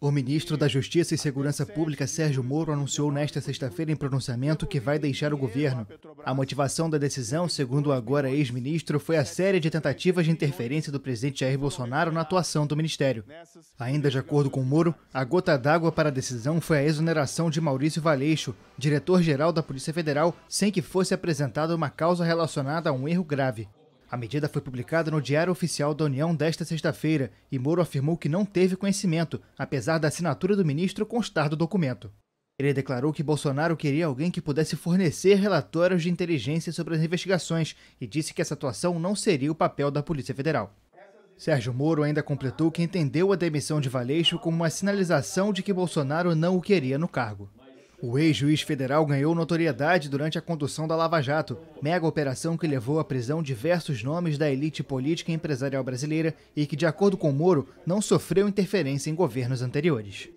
O ministro da Justiça e Segurança Pública, Sérgio Moro, anunciou nesta sexta-feira em pronunciamento que vai deixar o governo. A motivação da decisão, segundo o agora ex-ministro, foi a série de tentativas de interferência do presidente Jair Bolsonaro na atuação do ministério. Ainda de acordo com Moro, a gota d'água para a decisão foi a exoneração de Maurício Valeixo, diretor-geral da Polícia Federal, sem que fosse apresentada uma causa relacionada a um erro grave. A medida foi publicada no Diário Oficial da União desta sexta-feira e Moro afirmou que não teve conhecimento, apesar da assinatura do ministro constar do documento. Ele declarou que Bolsonaro queria alguém que pudesse fornecer relatórios de inteligência sobre as investigações e disse que essa atuação não seria o papel da Polícia Federal. Sérgio Moro ainda completou que entendeu a demissão de Valeixo como uma sinalização de que Bolsonaro não o queria no cargo. O ex-juiz federal ganhou notoriedade durante a condução da Lava Jato, mega operação que levou à prisão diversos nomes da elite política e empresarial brasileira e que, de acordo com Moro, não sofreu interferência em governos anteriores.